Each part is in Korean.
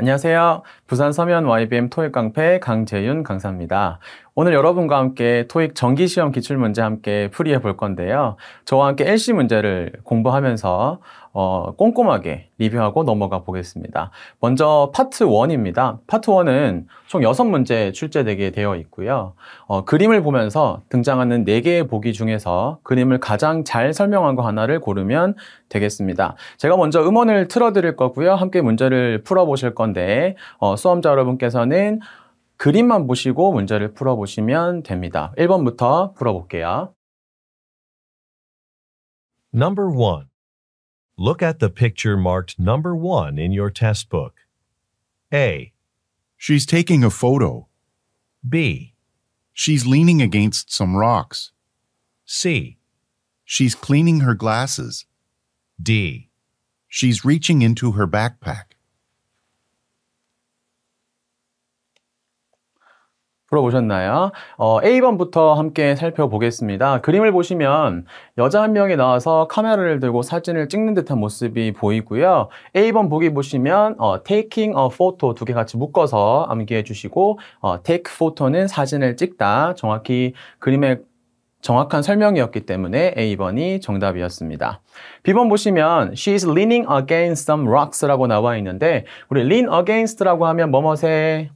안녕하세요. 부산 서면 YBM 토익 강패 강재윤 강사입니다. 오늘 여러분과 함께 토익 정기시험 기출문제 함께 풀이해 볼 건데요. 저와 함께 LC 문제를 공부하면서 어, 꼼꼼하게 리뷰하고 넘어가 보겠습니다. 먼저 파트 1입니다. 파트 1은 총 6문제 출제되게 되어 있고요. 어, 그림을 보면서 등장하는 4개의 보기 중에서 그림을 가장 잘 설명한 거 하나를 고르면 되겠습니다. 제가 먼저 음원을 틀어드릴 거고요. 함께 문제를 풀어보실 건데 어, 수험자 여러분께서는 그림만 보시고 문제를 풀어보시면 됩니다. 1번부터 풀어볼게요. Number 1. Look at the picture marked number 1 in your test book. A. She's taking a photo. B. She's leaning against some rocks. C. She's cleaning her glasses. D. She's reaching into her backpack. 풀어보셨나요? 어, A번부터 함께 살펴보겠습니다. 그림을 보시면 여자 한 명이 나와서 카메라를 들고 사진을 찍는 듯한 모습이 보이고요. A번 보기 보시면 어, taking a photo 두 개 같이 묶어서 암기해 주시고 어, take photo는 사진을 찍다 정확히 그림의 정확한 설명이었기 때문에 A번이 정답이었습니다. B번 보시면 she's leaning against some rocks라고 나와 있는데 우리 lean against라고 하면 뭐뭐에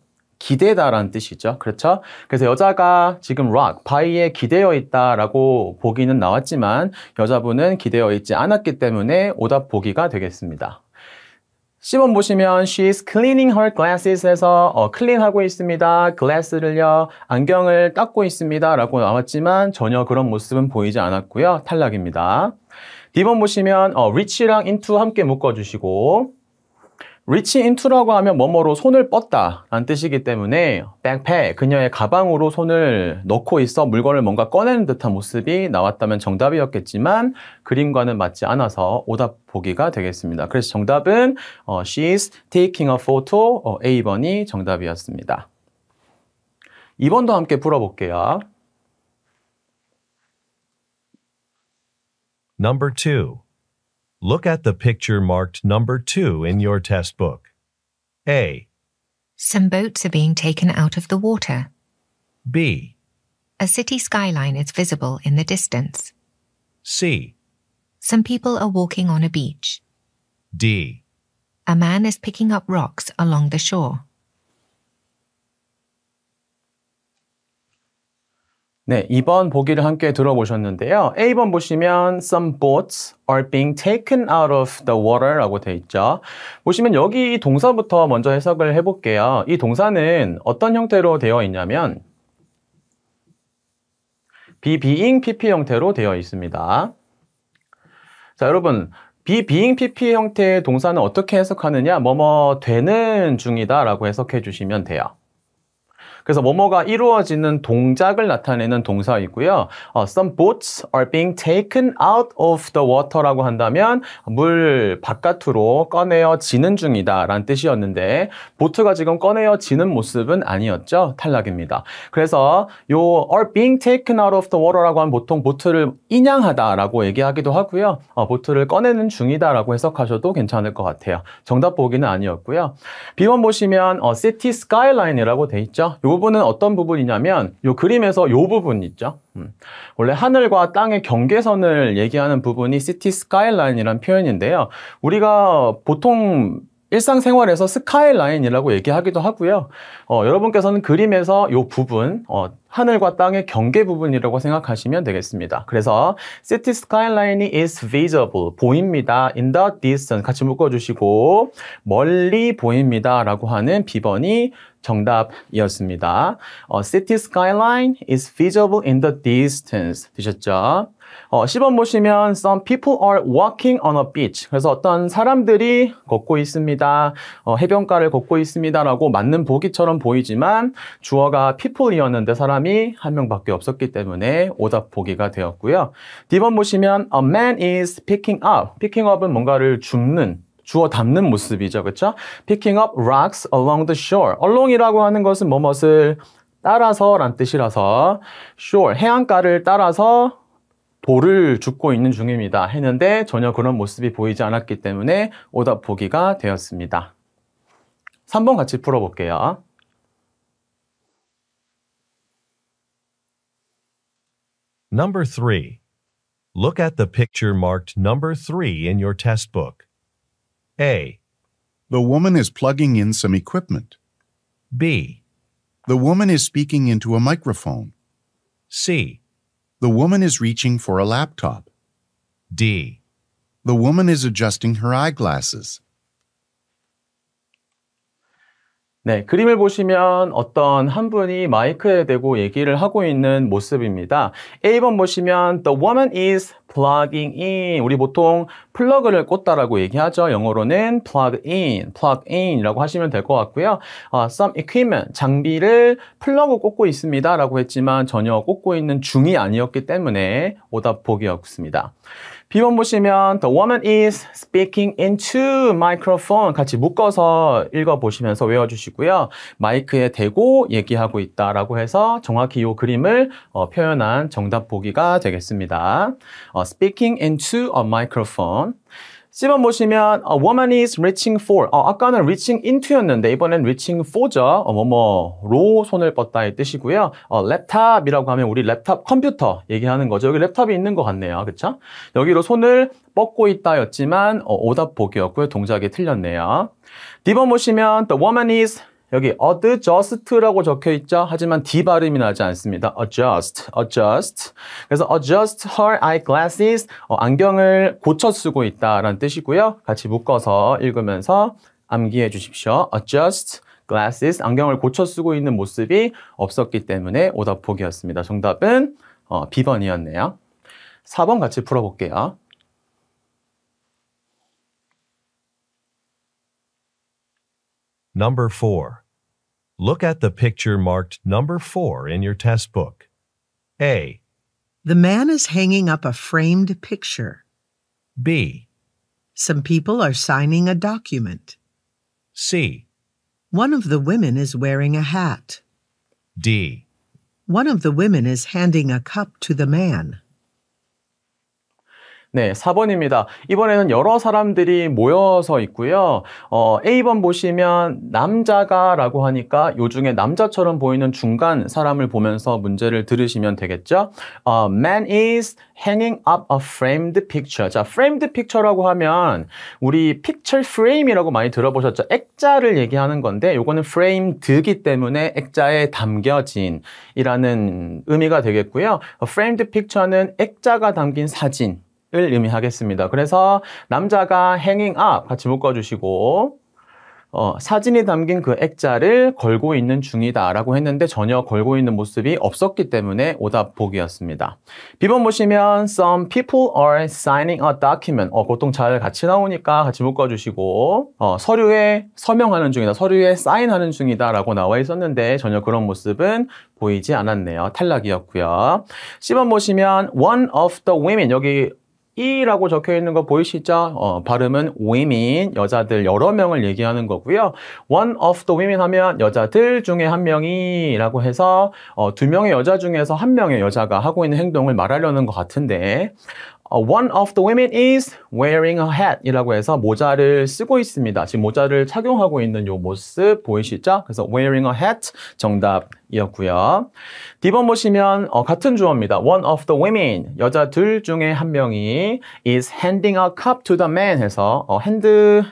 기대다라는 뜻이죠. 그렇죠? 그래서 여자가 지금 rock, 바위에 기대어 있다라고 보기는 나왔지만 여자분은 기대어 있지 않았기 때문에 오답 보기가 되겠습니다. 1 0 보시면 she's cleaning her glasses에서 어, c l 하고 있습니다. glass를요. 안경을 닦고 있습니다. 라고 나왔지만 전혀 그런 모습은 보이지 않았고요. 탈락입니다. 2번 보시면 어, rich랑 into 함께 묶어주시고 reach into라고 하면 뭐뭐로 손을 뻗다 라는 뜻이기 때문에 백팩 그녀의 가방으로 손을 넣고 있어 물건을 뭔가 꺼내는 듯한 모습이 나왔다면 정답이었겠지만 그림과는 맞지 않아서 오답 보기가 되겠습니다. 그래서 정답은 어, she's taking a photo 어, A번이 정답이었습니다. 2번도 함께 풀어볼게요. Number 2 Look at the picture marked number 2 in your test book. A. Some boats are being taken out of the water. B. A city skyline is visible in the distance. C. Some people are walking on a beach. D. A man is picking up rocks along the shore. 네, 2번 보기를 함께 들어보셨는데요. A번 보시면 some boats are being taken out of the water라고 돼 있죠. 보시면 여기 동사부터 먼저 해석을 해볼게요. 이 동사는 어떤 형태로 되어 있냐면 be being pp 형태로 되어 있습니다. 자, 여러분 be being pp 형태의 동사는 어떻게 해석하느냐? 뭐뭐 되는 중이다 라고 해석해 주시면 돼요. 그래서 뭐뭐가 이루어지는 동작을 나타내는 동사이고요. 어, some boats are being taken out of the water라고 한다면 물 바깥으로 꺼내어지는 중이다 라는 뜻이었는데 보트가 지금 꺼내어지는 모습은 아니었죠. 탈락입니다. 그래서 요 are being taken out of the water라고 하면 보통 보트를 인양하다라고 얘기하기도 하고요. 어, 보트를 꺼내는 중이다라고 해석하셔도 괜찮을 것 같아요. 정답 보기는 아니었고요. 비번 보시면 어, city skyline이라고 돼 있죠. 부분은 어떤 부분이냐면 이 그림에서 이 부분 있죠. 음. 원래 하늘과 땅의 경계선을 얘기하는 부분이 시티 스카이라인이란 표현인데요. 우리가 보통 일상생활에서 스카이라인이라고 얘기하기도 하고요. 어, 여러분께서는 그림에서 이 부분, 어, 하늘과 땅의 경계 부분이라고 생각하시면 되겠습니다. 그래서 city skyline is visible, 보입니다. in the distance 같이 묶어주시고 멀리 보입니다 라고 하는 비번이 정답이었습니다. 어, city skyline is feasible in the distance. 되셨죠? 어, 10번 보시면 some people are walking on a beach. 그래서 어떤 사람들이 걷고 있습니다. 어, 해변가를 걷고 있습니다라고 맞는 보기처럼 보이지만 주어가 people이었는데 사람이 한 명밖에 없었기 때문에 오답 보기가 되었고요. D번 보시면 a man is picking up. picking up은 뭔가를 줍는 주워 담는 모습이죠. 그렇죠? Picking up rocks along the shore. along이라고 하는 것은 뭐뭇을 따라서란 뜻이라서 shore, 해안가를 따라서 돌을 줍고 있는 중입니다. 했는데 전혀 그런 모습이 보이지 않았기 때문에 오답 보기가 되었습니다. 3번 같이 풀어볼게요. Number 3. Look at the picture marked number 3 in your test book. A. The woman is plugging in some equipment. B. The woman is speaking into a microphone. C. The woman is reaching for a laptop. D. The woman is adjusting her eyeglasses. 네, 그림을 보시면 어떤 한 분이 마이크에 대고 얘기를 하고 있는 모습입니다. A번 보시면 The woman is plugging in. 우리 보통 플러그를 꽂다라고 얘기하죠. 영어로는 plug in, plug in이라고 하시면 될 것 같고요. 어, some equipment, 장비를 플러그 꽂고 있습니다. 라고 했지만 전혀 꽂고 있는 중이 아니었기 때문에 오답 보기였습니다. 비번 보시면 The woman is speaking into microphone 같이 묶어서 읽어보시면서 외워주시고요. 마이크에 대고 얘기하고 있다라고 해서 정확히 이 그림을 어, 표현한 정답 보기가 되겠습니다. 어, speaking into a microphone C번 보시면 a 어, woman is reaching for 어, 아까는 reaching into였는데 이번엔 reaching for죠. 어, 뭐뭐로 손을 뻗다의 뜻이고요. 어, 랩탑이라고 하면 우리 랩탑 컴퓨터 얘기하는 거죠. 여기 랩탑이 있는 것 같네요. 그렇죠? 여기로 손을 뻗고 있다였지만 어, 오답보기였고요 동작이 틀렸네요. D번 보시면 the woman is 여기 adjust라고 적혀 있죠. 하지만 d 발음이 나지 않습니다. adjust, adjust. 그래서 adjust her eyeglasses. 어, 안경을 고쳐 쓰고 있다라는 뜻이고요. 같이 묶어서 읽으면서 암기해 주십시오. adjust glasses. 안경을 고쳐 쓰고 있는 모습이 없었기 때문에 오답폭이었습니다. 정답은 어, B번이었네요. 4번 같이 풀어볼게요. n u 4. Look at the picture marked number 4 in your test book. A. The man is hanging up a framed picture. B. Some people are signing a document. C. One of the women is wearing a hat. D. One of the women is handing a cup to the man. 네, 4번입니다. 이번에는 여러 사람들이 모여서 있고요. 어, A번 보시면 남자가라고 하니까 요 중에 남자처럼 보이는 중간 사람을 보면서 문제를 들으시면 되겠죠. 어, man is hanging up a framed picture. 자, framed picture라고 하면 우리 picture frame이라고 많이 들어보셨죠. 액자를 얘기하는 건데 요거는 framed기 때문에 액자에 담겨진이라는 의미가 되겠고요. A 어, framed picture는 액자가 담긴 사진 을 의미하겠습니다. 그래서 남자가 hanging up 같이 묶어주시고 어, 사진이 담긴 그 액자를 걸고 있는 중이다 라고 했는데 전혀 걸고 있는 모습이 없었기 때문에 오답 보기였습니다. 비번 보시면 some people are signing a document 어, 보통 잘 같이 나오니까 같이 묶어주시고 어, 서류에 서명하는 중이다, 서류에 사인하는 중이다 라고 나와 있었는데 전혀 그런 모습은 보이지 않았네요. 탈락이었고요. C번 보시면 one of the women 여기 이라고 적혀 있는 거 보이시죠? 어, 발음은 women, 여자들 여러 명을 얘기하는 거고요. one of the women 하면 여자들 중에 한 명이 라고 해서 어, 두 명의 여자 중에서 한 명의 여자가 하고 있는 행동을 말하려는 것 같은데 어, one of the women is wearing a hat 이라고 해서 모자를 쓰고 있습니다. 지금 모자를 착용하고 있는 요 모습 보이시죠? 그래서 wearing a hat 정답이었고요. D번 보시면 어, 같은 주어입니다. One of the women, 여자 둘 중에 한 명이 is handing a cup to the man 해서 어, 핸드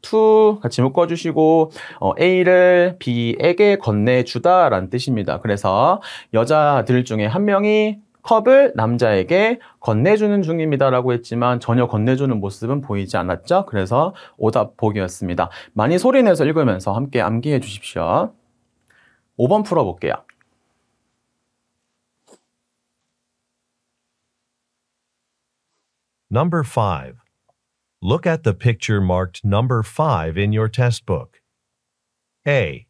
to 같이 묶어주시고 어, A를 B에게 건네주다라는 뜻입니다. 그래서 여자들 중에 한 명이 컵을 남자에게 건네주는 중입니다라고 했지만 전혀 건네주는 모습은 보이지 않았죠. 그래서 오답 보기였습니다. 많이 소리내서 읽으면서 함께 암기해 주십시오. 5번 풀어볼게요. Number 5. Look at the picture marked number 5 in your test book. A.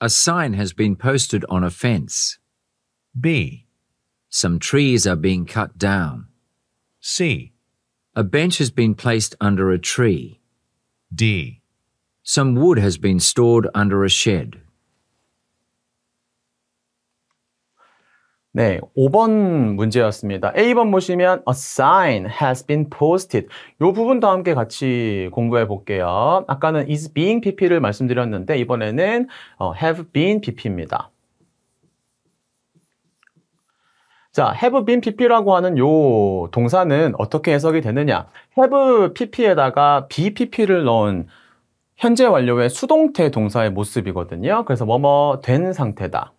A sign has been posted on a fence. B. Some trees are being cut down. C. A bench has been placed under a tree. D. Some wood has been stored under a shed. 네, 5번 문제였습니다. A번 보시면 a sign has been posted. 요 부분도 함께 같이 공부해 볼게요. 아까는 is being pp를 말씀드렸는데 이번에는 have been pp입니다. 자, have been pp라고 하는 요 동사는 어떻게 해석이 되느냐? have pp에다가 be pp를 넣은 현재 완료의 수동태 동사의 모습이거든요. 그래서 뭐뭐 된 상태다.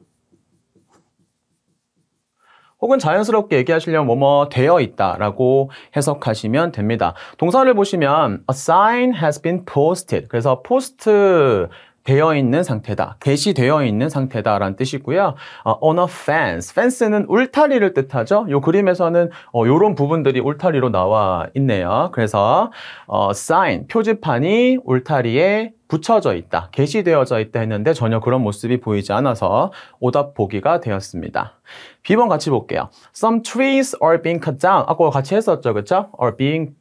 혹은 자연스럽게 얘기하시려면 뭐뭐 되어 있다라고 해석하시면 됩니다. 동사를 보시면 a sign has been posted. 그래서 post 되어 있는 상태다, 개시되어 있는 상태다라는 뜻이고요. 어, on a fence, fence는 울타리를 뜻하죠. 이 그림에서는 어, 이런 부분들이 울타리로 나와 있네요. 그래서 어, sign, 표지판이 울타리에 붙여져 있다, 개시되어져 있다 했는데 전혀 그런 모습이 보이지 않아서 오답 보기가 되었습니다. B번 같이 볼게요. Some trees are being cut down. 아까 같이 했었죠, 그렇죠? are being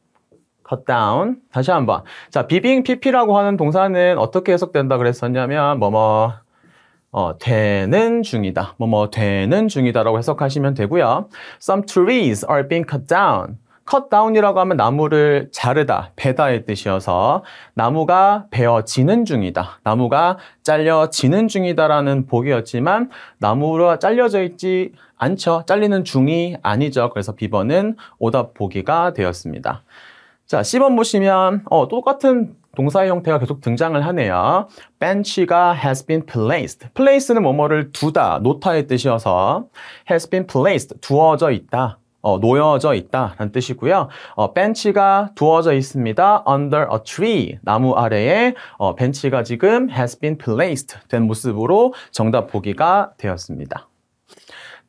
cut down. 다시 한번. 자, 비빙 pp라고 하는 동사는 어떻게 해석된다 그랬었냐면 뭐뭐 어, 되는 중이다. 뭐뭐 되는 중이다라고 해석하시면 되고요. Some trees are being cut down. cut down이라고 하면 나무를 자르다, 베다의 뜻이어서 나무가 베어지는 중이다. 나무가 잘려지는 중이다라는 보기였지만 나무가 잘려져 있지 않죠. 잘리는 중이 아니죠. 그래서 비번은 오답 보기가 되었습니다. 자, 10번 보시면 어, 똑같은 동사의 형태가 계속 등장을 하네요. bench가 has been placed. place는 뭐뭐를 두다, 놓다의 뜻이어서 has been placed, 두어져 있다. 어, 놓여져 있다라는 뜻이고요. 어, 벤치가 두어져 있습니다. under a tree, 나무 아래에 어, 벤치가 지금 has been placed 된 모습으로 정답 보기가 되었습니다.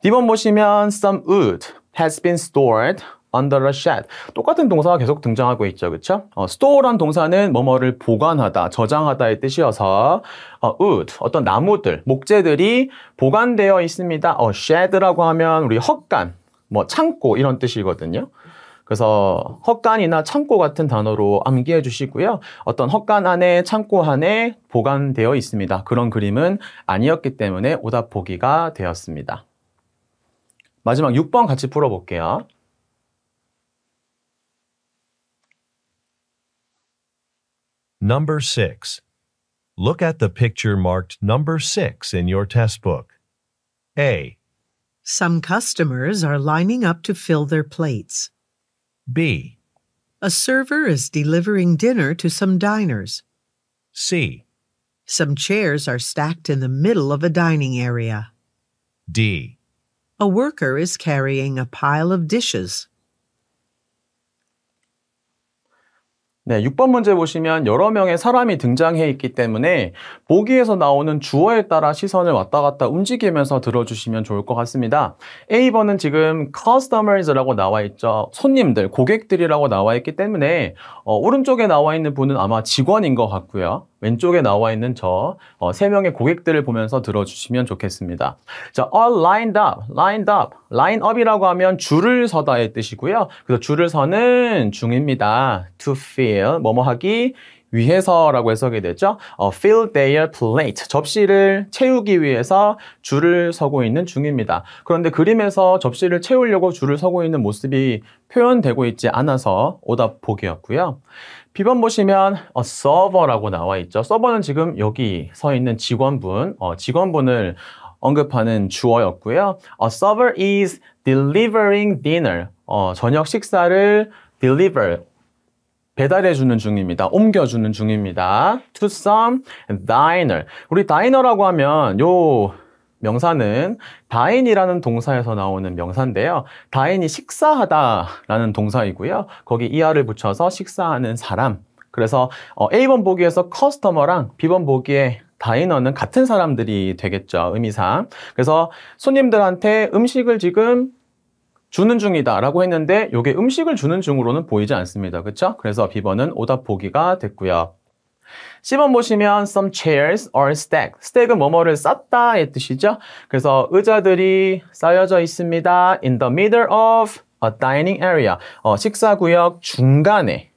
2번 보시면 some wood has been stored under a shed. 똑같은 동사가 계속 등장하고 있죠. 그렇죠? 어, store란 동사는 뭐뭐를 보관하다, 저장하다의 뜻이어서 어, wood, 어떤 나무들, 목재들이 보관되어 있습니다. 어, shed라고 하면 우리 헛간, 뭐 창고 이런 뜻이거든요. 그래서 헛간이나 창고 같은 단어로 암기해 주시고요. 어떤 헛간 안에 창고 안에 보관되어 있습니다. 그런 그림은 아니었기 때문에 오답 보기가 되었습니다. 마지막 6번 같이 풀어볼게요. Number 6. Look at the picture marked number 6 in your test book. A. Some customers are lining up to fill their plates. B. A server is delivering dinner to some diners. C. Some chairs are stacked in the middle of a dining area. D. A worker is carrying a pile of dishes. 네, 6번 문제 보시면 여러 명의 사람이 등장해 있기 때문에 보기에서 나오는 주어에 따라 시선을 왔다 갔다 움직이면서 들어주시면 좋을 것 같습니다. A번은 지금 customers라고 나와 있죠. 손님들, 고객들이라고 나와 있기 때문에 어, 오른쪽에 나와 있는 분은 아마 직원인 것 같고요. 왼쪽에 나와 있는 저세 어, 명의 고객들을 보면서 들어주시면 좋겠습니다. 자, all lined up, lined up, line up이라고 하면 줄을 서다의 뜻이고요. 그래서 줄을 서는 중입니다. to f i l 의미예요. 뭐뭐 하기 위해서라고 해석이 되죠. 어, fill their plate. 접시를 채우기 위해서 줄을 서고 있는 중입니다. 그런데 그림에서 접시를 채우려고 줄을 서고 있는 모습이 표현되고 있지 않아서 오답 보기였고요. 비번 보시면 어, 서버라고 나와 있죠. 서버는 지금 여기 서 있는 직원분, 어, 직원분을 언급하는 주어였고요. A server is delivering dinner. 어, 저녁 식사를 deliver, 배달해주는 중입니다. 옮겨주는 중입니다. To some diner. 우리 다이너라고 하면 요 명사는 다인이라는 동사에서 나오는 명사인데요. 다인이 식사하다라는 동사이고요. 거기 이하를 붙여서 식사하는 사람. 그래서 어, A번 보기에서 커스터머랑 B번 보기에 다이너는 같은 사람들이 되겠죠. 의미상. 그래서 손님들한테 음식을 지금 주는 중이다 라고 했는데 이게 음식을 주는 중으로는 보이지 않습니다. 그쵸 그래서 B번은 오답 보기가 됐고요. C번 보시면 some chairs are stacked. stack은 뭐뭐를 쌓다의 뜻이죠. 그래서 의자들이 쌓여져 있습니다. in the middle of a dining area. 어, 식사구역 중간에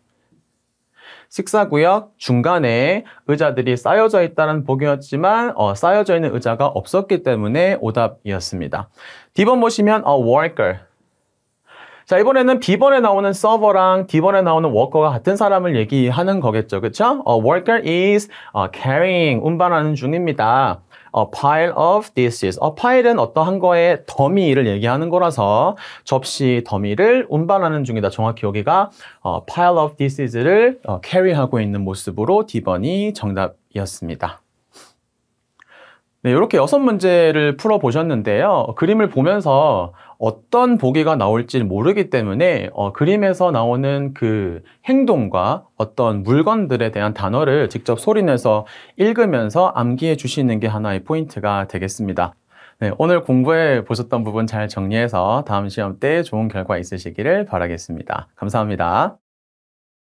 식사구역 중간에 의자들이 쌓여져 있다는 보기였지만 어, 쌓여져 있는 의자가 없었기 때문에 오답이었습니다. D번 보시면 a worker, 자, 이번에는 B번에 나오는 서버랑 D번에 나오는 워커가 같은 사람을 얘기하는 거겠죠. 그쵸? 어, worker is 어, carrying, 운반하는 중입니다. a 어, pile of dishes. a 어, pile은 어떠한 거에 더미를 얘기하는 거라서 접시 더미를 운반하는 중이다. 정확히 여기가 어, pile of dishes를 어, carry하고 있는 모습으로 D번이 정답이었습니다. 네, 이렇게 여섯 문제를 풀어보셨는데요. 그림을 보면서 어떤 보기가 나올지 모르기 때문에 어, 그림에서 나오는 그 행동과 어떤 물건들에 대한 단어를 직접 소리내서 읽으면서 암기해 주시는 게 하나의 포인트가 되겠습니다. 네, 오늘 공부해 보셨던 부분 잘 정리해서 다음 시험 때 좋은 결과 있으시기를 바라겠습니다. 감사합니다.